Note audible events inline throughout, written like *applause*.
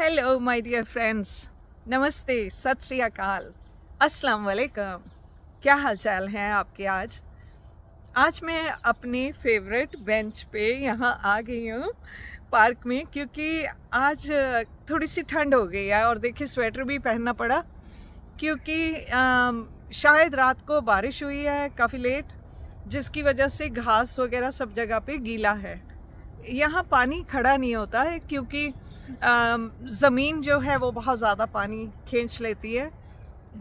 hello my dear friends नमस्ते सत श्री अकाल अस्सलाम वालेकुम क्या हालचाल हैं आपके आज आज मैं अपने फेवरेट बेंच पे यहाँ आ गई हूँ पार्क में क्योंकि आज थोड़ी सी ठंड हो गई है और देखिए स्वेटर भी पहनना पड़ा क्योंकि शायद रात को बारिश हुई है काफ़ी लेट जिसकी वजह से घास वगैरह सब जगह पे गीला है यहाँ पानी खड़ा नहीं होता है क्योंकि ज़मीन जो है वो बहुत ज़्यादा पानी खींच लेती है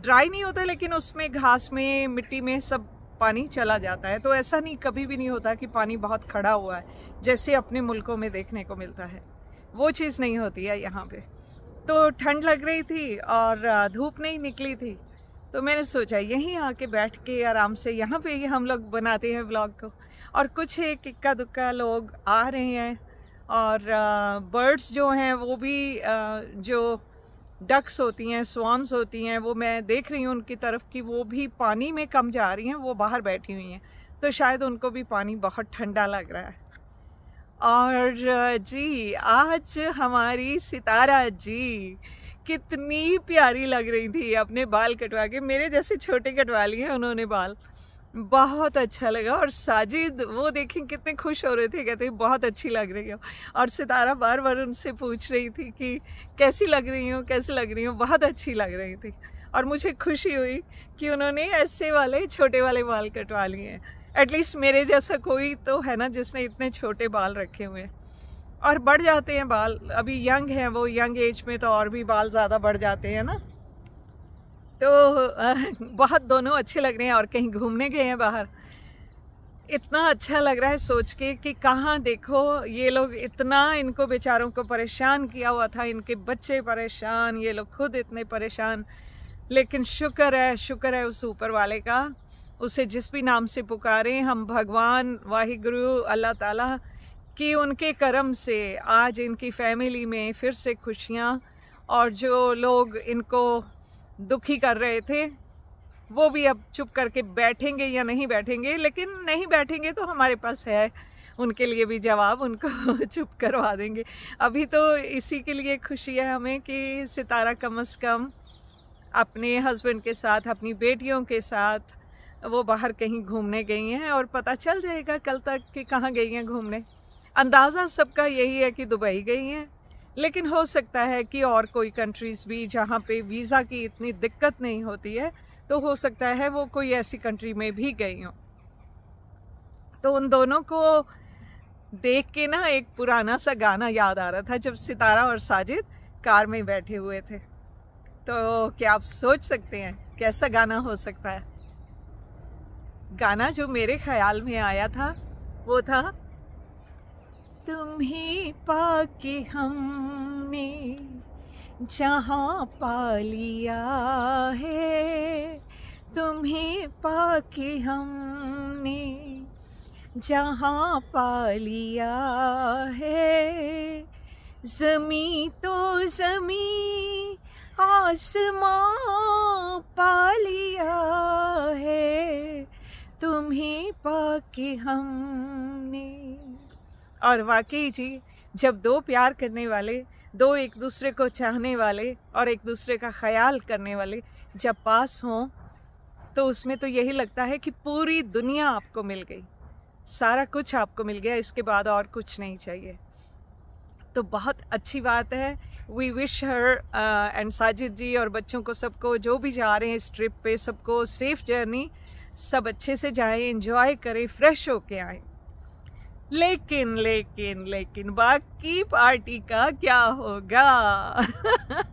ड्राई नहीं होता लेकिन उसमें घास में मिट्टी में सब पानी चला जाता है तो ऐसा नहीं कभी भी नहीं होता कि पानी बहुत खड़ा हुआ है जैसे अपने मुल्कों में देखने को मिलता है वो चीज़ नहीं होती है यहाँ पे तो ठंड लग रही थी और धूप नहीं निकली थी तो मैंने सोचा यहीं आके बैठ के आराम से यहाँ पे ही हम लोग बनाते हैं ब्लॉग को और कुछ एक इक्का दुक्का लोग आ रहे हैं और बर्ड्स जो हैं वो भी जो डक्स होती हैं स्वान्स होती हैं वो मैं देख रही हूँ उनकी तरफ कि वो भी पानी में कम जा रही हैं वो बाहर बैठी हुई हैं तो शायद उनको भी पानी बहुत ठंडा लग रहा है और जी आज हमारी सितारा जी कितनी प्यारी लग रही थी अपने बाल कटवा के मेरे जैसे छोटे कटवा लिए हैं उन्होंने बाल बहुत अच्छा लगा और साजिद वो देखें कितने खुश हो रहे थे कहते बहुत अच्छी लग रही हो और सितारा बार बार उनसे पूछ रही थी कि कैसी लग रही हूँ कैसी लग रही हूँ बहुत अच्छी लग रही थी और मुझे खुशी हुई कि उन्होंने ऐसे वाले छोटे वाले बाल कटवा लिए हैं एटलीस्ट मेरे जैसा कोई तो है ना जिसने इतने छोटे बाल रखे हुए हैं और बढ़ जाते हैं बाल अभी यंग हैं वो यंग एज में तो और भी बाल ज़्यादा बढ़ जाते हैं ना तो बहुत दोनों अच्छे लग रहे हैं और कहीं घूमने गए हैं बाहर इतना अच्छा लग रहा है सोच के कि कहाँ देखो ये लोग इतना इनको बेचारों को परेशान किया हुआ था इनके बच्चे परेशान ये लोग खुद इतने परेशान लेकिन शुक्र है शुक्र है उस ऊपर वाले का उसे जिस भी नाम से पुकारें हम भगवान वाहिगुरु अल्लाह ताला कि उनके कर्म से आज इनकी फैमिली में फिर से खुशियाँ और जो लोग इनको दुखी कर रहे थे वो भी अब चुप करके बैठेंगे या नहीं बैठेंगे लेकिन नहीं बैठेंगे तो हमारे पास है उनके लिए भी जवाब उनको *laughs* चुप करवा देंगे अभी तो इसी के लिए खुशी है हमें कि सितारा कम से कम अपने हस्बैंड के साथ अपनी बेटियों के साथ वो बाहर कहीं घूमने गई हैं और पता चल जाएगा कल तक कि कहाँ गई हैं घूमने अंदाज़ा सबका यही है कि दुबई गई हैं लेकिन हो सकता है कि और कोई कंट्रीज़ भी जहाँ पे वीज़ा की इतनी दिक्कत नहीं होती है तो हो सकता है वो कोई ऐसी कंट्री में भी गई हो तो उन दोनों को देख के ना एक पुराना सा गाना याद आ रहा था जब सितारा और साजिद कार में बैठे हुए थे तो क्या आप सोच सकते हैं कैसा गाना हो सकता है गाना जो मेरे ख्याल में आया था वो था तुम्हें पाके हमने जहाँ पा लिया है तुम्हें पाके हमने जहाँ पा लिया है जमी तो जमी आसमां पा लिया है तुम्हें पाके हमने और वाकई जी जब दो प्यार करने वाले दो एक दूसरे को चाहने वाले और एक दूसरे का ख्याल करने वाले जब पास हों तो उसमें तो यही लगता है कि पूरी दुनिया आपको मिल गई सारा कुछ आपको मिल गया इसके बाद और कुछ नहीं चाहिए तो बहुत अच्छी बात है we wish her and Sajid ji और बच्चों को सबको जो भी जा रहे हैं इस ट्रिप पे सबको सेफ जर्नी सब अच्छे से जाएं एंजॉय करें फ्रेश होके आएँ लेकिन लेकिन लेकिन बाकी पार्टी का क्या होगा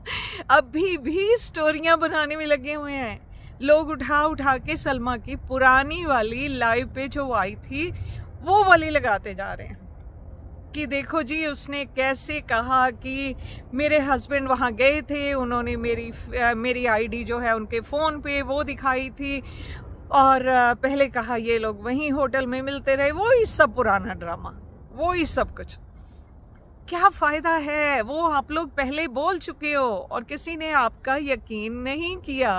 *laughs* अभी भी स्टोरियाँ बनाने में लगे हुए हैं लोग उठा उठा के सलमा की पुरानी वाली लाइव पे जो आई थी वो वाली लगाते जा रहे हैं कि देखो जी उसने कैसे कहा कि मेरे हस्बैंड वहाँ गए थे उन्होंने मेरी मेरी आईडी जो है उनके फ़ोन पे वो दिखाई थी और पहले कहा ये लोग वहीं होटल में मिलते रहे वो ही सब पुराना ड्रामा वो ही सब कुछ क्या फ़ायदा है वो आप लोग पहले बोल चुके हो और किसी ने आपका यकीन नहीं किया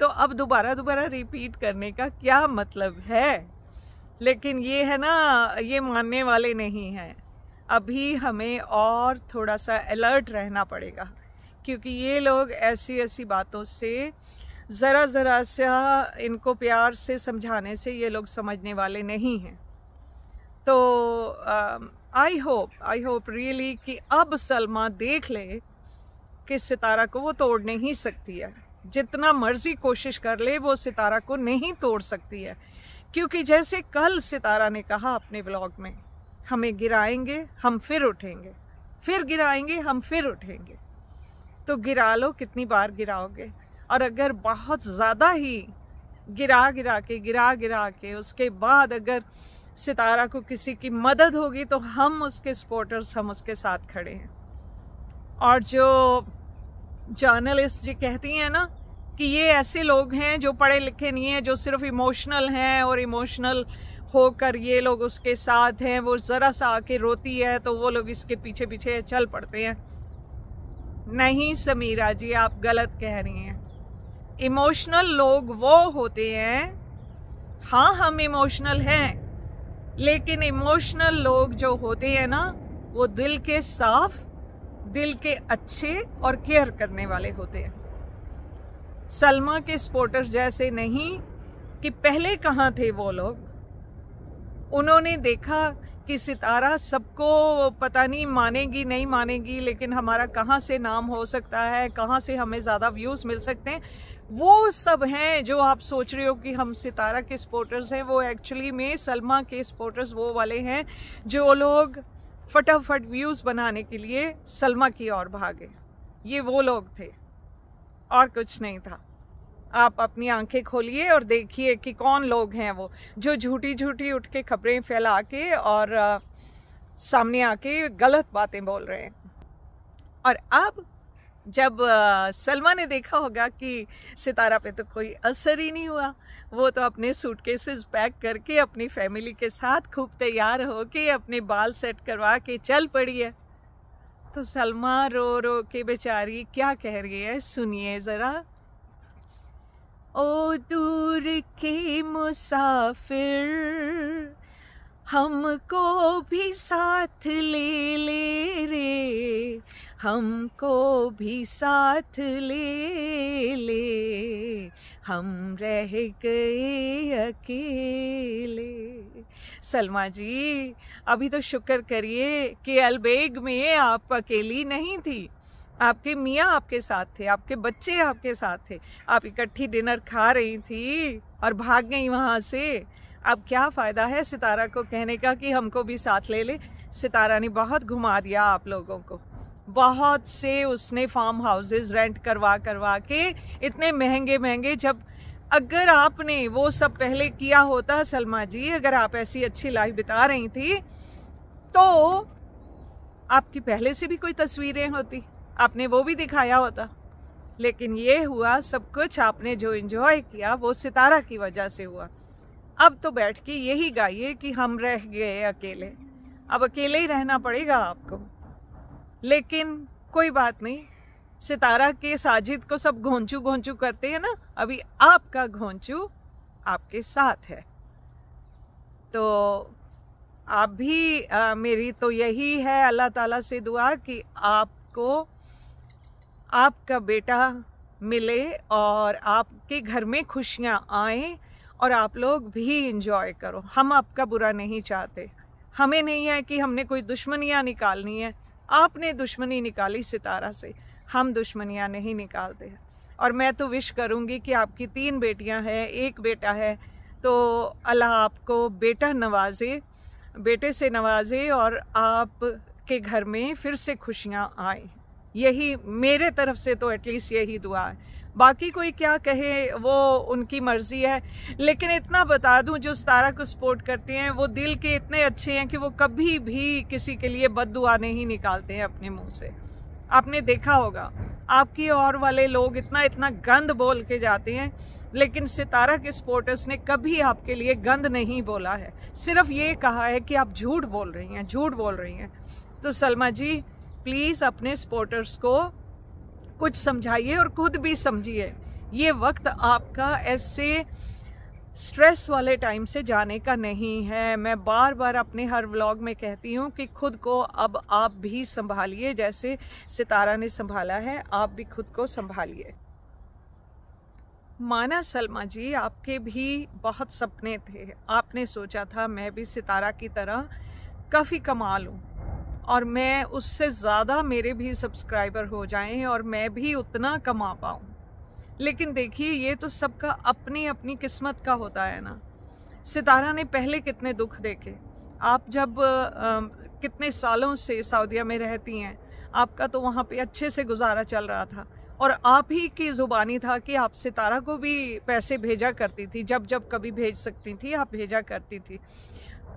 तो अब दोबारा दोबारा रिपीट करने का क्या मतलब है लेकिन ये है ना ये मानने वाले नहीं हैं अभी हमें और थोड़ा सा अलर्ट रहना पड़ेगा क्योंकि ये लोग ऐसी ऐसी बातों से ज़रा ज़रा सा इनको प्यार से समझाने से ये लोग समझने वाले नहीं हैं तो I hope I hope really कि अब सलमा देख ले कि सितारा को वो तोड़ नहीं सकती है जितना मर्जी कोशिश कर ले वो सितारा को नहीं तोड़ सकती है क्योंकि जैसे कल सितारा ने कहा अपने ब्लॉग में हमें गिराएंगे हम फिर उठेंगे फिर गिराएंगे हम फिर उठेंगे तो गिरा लो कितनी बार गिराओगे और अगर बहुत ज़्यादा ही गिरा गिरा के गिरा गिरा के उसके बाद अगर सितारा को किसी की मदद होगी तो हम उसके सपोर्टर्स हम उसके साथ खड़े हैं और जो जर्नलिस्ट जी कहती हैं ना कि ये ऐसे लोग हैं जो पढ़े लिखे नहीं हैं जो सिर्फ इमोशनल हैं और इमोशनल होकर ये लोग उसके साथ हैं वो ज़रा सा आके रोती है तो वो लोग इसके पीछे पीछे चल पड़ते हैं नहीं समीरा जी आप गलत कह रही हैं इमोशनल लोग वो होते हैं हाँ हम इमोशनल हैं लेकिन इमोशनल लोग जो होते हैं ना वो दिल के साफ दिल के अच्छे और केयर करने वाले होते हैं सलमा के स्पोर्टर्स जैसे नहीं कि पहले कहाँ थे वो लोग उन्होंने देखा कि सितारा सबको पता नहीं मानेगी नहीं मानेगी लेकिन हमारा कहाँ से नाम हो सकता है कहाँ से हमें ज़्यादा व्यूज़ मिल सकते हैं वो सब हैं जो आप सोच रहे हो कि हम सितारा के सपोर्टर्स हैं वो एक्चुअली में सलमा के सपोर्टर्स वो वाले हैं जो लोग फटाफट व्यूज़ बनाने के लिए सलमा की ओर भागे ये वो लोग थे और कुछ नहीं था आप अपनी आंखें खोलिए और देखिए कि कौन लोग हैं वो जो झूठी झूठी उठ के खबरें फैला के और आ, सामने आके गलत बातें बोल रहे हैं और अब जब सलमा ने देखा होगा कि सितारा पे तो कोई असर ही नहीं हुआ वो तो अपने सूटकेसेस पैक करके अपनी फैमिली के साथ खूब तैयार हो के अपने बाल सेट करवा के चल पड़ी है तो सलमा रो रो के बेचारी क्या कह रही है सुनिए ज़रा ओ दूर के मुसाफिर हमको भी साथ ले ले रे हमको भी साथ ले ले हम रह गए अकेले सलमा जी अभी तो शुक्र करिए कि अलबेग में आप अकेली नहीं थी आपके मियाँ आपके साथ थे आपके बच्चे आपके साथ थे आप इकट्ठी डिनर खा रही थी और भाग गई वहाँ से अब क्या फ़ायदा है सितारा को कहने का कि हमको भी साथ ले ले सितारा ने बहुत घुमा दिया आप लोगों को बहुत से उसने फार्म हाउसेज रेंट करवा करवा के इतने महंगे महंगे जब अगर आपने वो सब पहले किया होता सलमा जी अगर आप ऐसी अच्छी लाइफ बिता रही थी तो आपकी पहले से भी कोई तस्वीरें होती आपने वो भी दिखाया होता लेकिन ये हुआ सब कुछ आपने जो इन्जॉय किया वो सितारा की वजह से हुआ अब तो बैठ के यही गाइए कि हम रह गए अकेले अब अकेले ही रहना पड़ेगा आपको लेकिन कोई बात नहीं सितारा के साजिद को सब घोंचू घोंचू करते हैं ना अभी आपका घोंचू आपके साथ है तो आप भी आ, मेरी तो यही है अल्लाह ताला से दुआ कि आपको आपका बेटा मिले और आपके घर में खुशियाँ आएँ और आप लोग भी इंजॉय करो हम आपका बुरा नहीं चाहते हमें नहीं है कि हमने कोई दुश्मनियाँ निकालनी है आपने दुश्मनी निकाली सितारा से हम दुश्मनियाँ नहीं निकालते हैं और मैं तो विश करूँगी कि आपकी तीन बेटियाँ हैं एक बेटा है तो अल्लाह आपको बेटा नवाजे बेटे से नवाजे और आप के घर में फिर से खुशियाँ आएँ यही मेरे तरफ से तो एटलीस्ट यही दुआ है बाकी कोई क्या कहे वो उनकी मर्ज़ी है लेकिन इतना बता दूं जो सतारा को सपोर्ट करते हैं वो दिल के इतने अच्छे हैं कि वो कभी भी किसी के लिए बद दुआ नहीं निकालते हैं अपने मुंह से आपने देखा होगा आपकी और वाले लोग इतना इतना गंद बोल के जाते हैं लेकिन सितारा के सपोर्टर्स ने कभी आपके लिए गंद नहीं बोला है सिर्फ ये कहा है कि आप झूठ बोल रही हैं झूठ बोल रही हैं तो सलमा जी प्लीज़ अपने सपोर्टर्स को कुछ समझाइए और खुद भी समझिए ये वक्त आपका ऐसे स्ट्रेस वाले टाइम से जाने का नहीं है मैं बार बार अपने हर व्लॉग में कहती हूँ कि खुद को अब आप भी संभालिए जैसे सितारा ने संभाला है आप भी खुद को संभालिए माना सलमा जी आपके भी बहुत सपने थे आपने सोचा था मैं भी सितारा की तरह काफ़ी कमा लूँ और मैं उससे ज़्यादा मेरे भी सब्सक्राइबर हो जाएं और मैं भी उतना कमा पाऊँ लेकिन देखिए ये तो सबका अपनी अपनी किस्मत का होता है ना सितारा ने पहले कितने दुख देखे आप जब आ, कितने सालों से सऊदीया में रहती हैं आपका तो वहाँ पे अच्छे से गुजारा चल रहा था और आप ही की ज़ुबानी था कि आप सितारा को भी पैसे भेजा करती थी जब जब कभी भेज सकती थी आप भेजा करती थी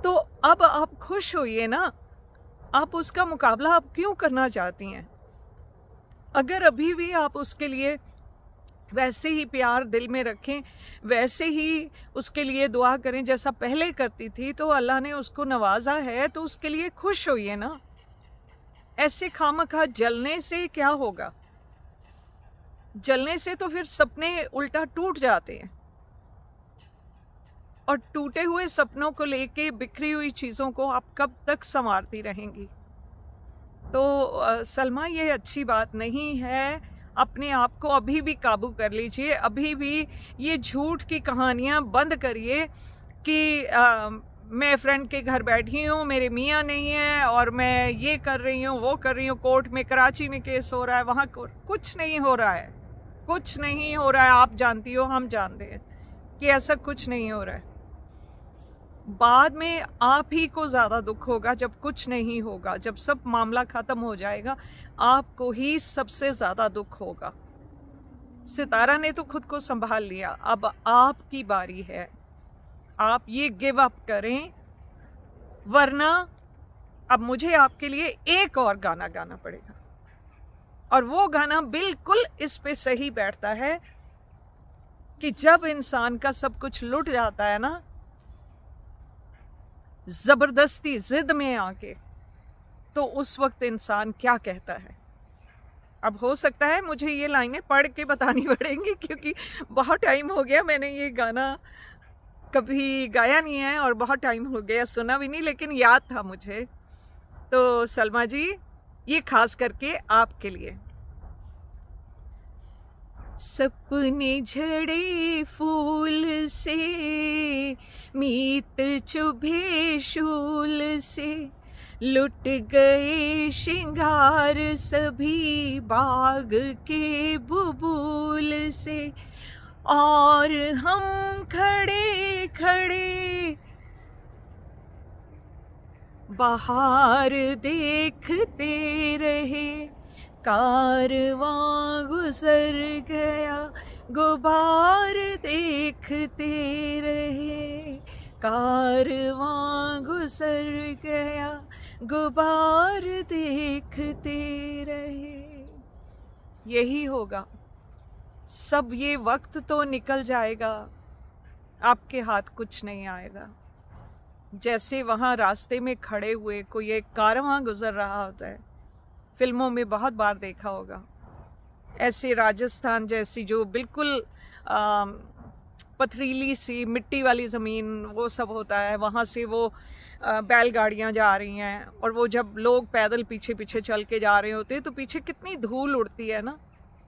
तो अब आप खुश होइए ना आप उसका मुकाबला आप क्यों करना चाहती हैं अगर अभी भी आप उसके लिए वैसे ही प्यार दिल में रखें वैसे ही उसके लिए दुआ करें जैसा पहले करती थी तो अल्लाह ने उसको नवाजा है तो उसके लिए खुश होइए ना ऐसे खाम खा जलने से क्या होगा जलने से तो फिर सपने उल्टा टूट जाते हैं और टूटे हुए सपनों को लेके बिखरी हुई चीज़ों को आप कब तक संवारती रहेंगी तो सलमा ये अच्छी बात नहीं है अपने आप को अभी भी काबू कर लीजिए अभी भी ये झूठ की कहानियाँ बंद करिए कि आ, मैं फ्रेंड के घर बैठी हूँ मेरे मियाँ नहीं है और मैं ये कर रही हूँ वो कर रही हूँ कोर्ट में कराची में केस हो रहा है वहाँ कुछ नहीं हो रहा है कुछ नहीं हो रहा है आप जानती हो हम जानते हैं कि ऐसा कुछ नहीं हो रहा है बाद में आप ही को ज़्यादा दुख होगा जब कुछ नहीं होगा जब सब मामला ख़त्म हो जाएगा आपको ही सबसे ज़्यादा दुख होगा सितारा ने तो खुद को संभाल लिया अब आपकी बारी है आप ये गिव अप करें वरना अब मुझे आपके लिए एक और गाना गाना पड़ेगा और वो गाना बिल्कुल इस पे सही बैठता है कि जब इंसान का सब कुछ लुट जाता है ना ज़बरदस्ती ज़िद में आके तो उस वक्त इंसान क्या कहता है अब हो सकता है मुझे ये लाइनें पढ़ के बतानी *laughs* पड़ेंगी क्योंकि बहुत टाइम हो गया मैंने ये गाना कभी गाया नहीं है और बहुत टाइम हो गया सुना भी नहीं लेकिन याद था मुझे तो सलमा जी ये खास करके आपके लिए सपने झड़े फूल से मीत चुभे शूल से लुट गए श्रृंगार सभी बाग के बुबूल से और हम खड़े खड़े बाहर देखते रहे कारवा गुजर गया गुबार देखते रहे कारवा गुजर गया गुबार देखते रहे यही होगा सब ये वक्त तो निकल जाएगा आपके हाथ कुछ नहीं आएगा जैसे वहाँ रास्ते में खड़े हुए कोई एक कारवां गुजर रहा होता है फिल्मों में बहुत बार देखा होगा ऐसे राजस्थान जैसी जो बिल्कुल आ, पथरीली सी मिट्टी वाली ज़मीन वो सब होता है वहाँ से वो बैलगाड़ियाँ जा रही हैं और वो जब लोग पैदल पीछे पीछे चल के जा रहे होते हैं तो पीछे कितनी धूल उड़ती है ना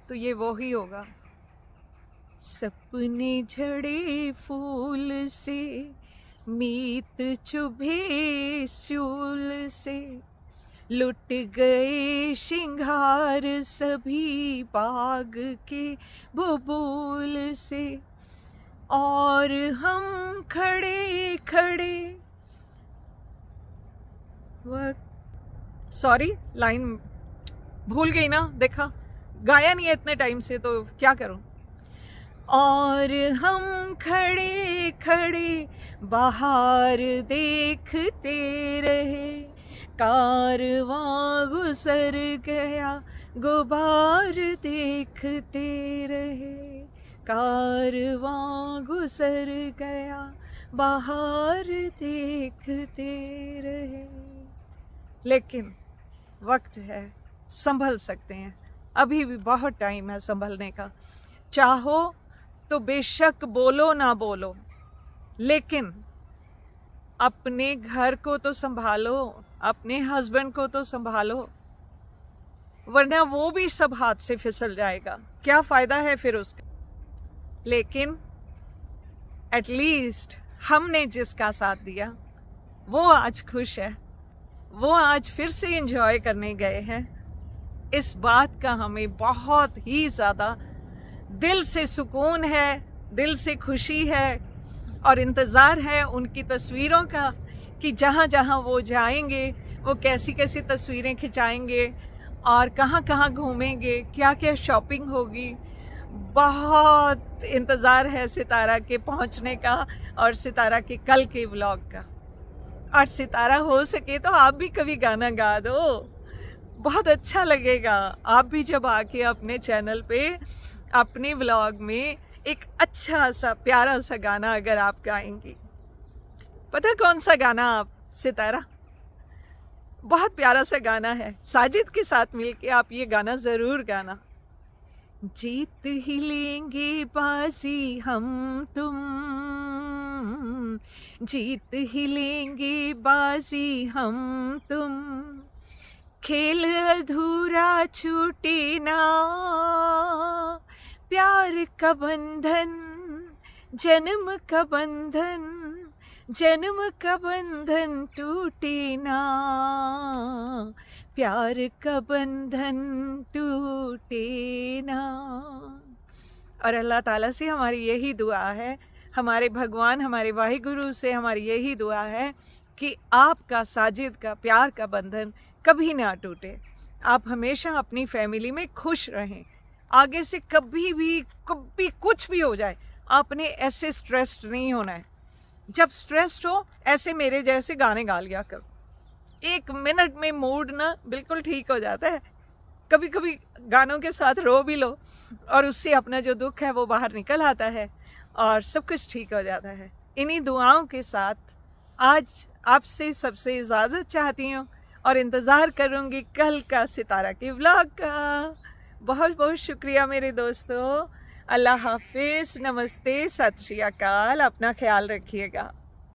तो ये वो ही होगा सपने झड़े फूल से मीत चुभे शूल से लुट गए सिंघार सभी बाग के बबूल से और हम खड़े खड़े सॉरी लाइन भूल गई ना देखा गाया नहीं है इतने टाइम से तो क्या करूं और हम खड़े खड़े बाहर देखते रहे कारवां गुजर गया गुबार देखते रहे कारवां गुजर गया बाहर देखते रहे लेकिन वक्त है संभल सकते हैं अभी भी बहुत टाइम है संभलने का चाहो तो बेशक बोलो ना बोलो लेकिन अपने घर को तो संभालो अपने हस्बैंड को तो संभालो वरना वो भी सब हाथ से फिसल जाएगा क्या फ़ायदा है फिर उसका लेकिन एटलीस्ट हमने जिसका साथ दिया वो आज खुश है वो आज फिर से इंजॉय करने गए हैं इस बात का हमें बहुत ही ज़्यादा दिल से सुकून है दिल से खुशी है और इंतज़ार है उनकी तस्वीरों का कि जहाँ जहाँ वो जाएंगे वो कैसी कैसी तस्वीरें खिंचाएंगे और कहाँ कहाँ घूमेंगे क्या क्या शॉपिंग होगी बहुत इंतज़ार है सितारा के पहुँचने का और सितारा के कल के व्लॉग का और सितारा हो सके तो आप भी कभी गाना गा दो बहुत अच्छा लगेगा आप भी जब आके अपने चैनल पे अपने व्लॉग में एक अच्छा सा प्यारा सा गाना अगर आप गाएंगी पता कौन सा गाना आप सितारा बहुत प्यारा सा गाना है साजिद के साथ मिलके आप ये गाना ज़रूर गाना जीत ही लेंगे बाजी हम तुम जीत ही लेंगे बाजी हम तुम खेल अधूरा छूटे ना प्यार का बंधन जन्म का बंधन जन्म का बंधन टूटे ना प्यार का बंधन टूटे ना और अल्लाह ताला से हमारी यही दुआ है हमारे भगवान हमारे वाहिगुरु से हमारी यही दुआ है कि आपका साजिद का प्यार का बंधन कभी ना टूटे आप हमेशा अपनी फैमिली में खुश रहें आगे से कभी भी कभी कुछ भी हो जाए आपने ऐसे स्ट्रेस्ड नहीं होना है जब स्ट्रेस्ड हो ऐसे मेरे जैसे गाने गा लिया करो एक मिनट में मूड ना बिल्कुल ठीक हो जाता है कभी कभी गानों के साथ रो भी लो और उससे अपना जो दुख है वो बाहर निकल आता है और सब कुछ ठीक हो जाता है इन्हीं दुआओं के साथ आज आपसे सबसे इजाज़त चाहती हूँ और इंतज़ार करूँगी कल का सितारा के व्लॉग का बहुत बहुत शुक्रिया मेरे दोस्तों अल्लाह हाफिज़ नमस्ते सत श्री अकाल अपना ख्याल रखिएगा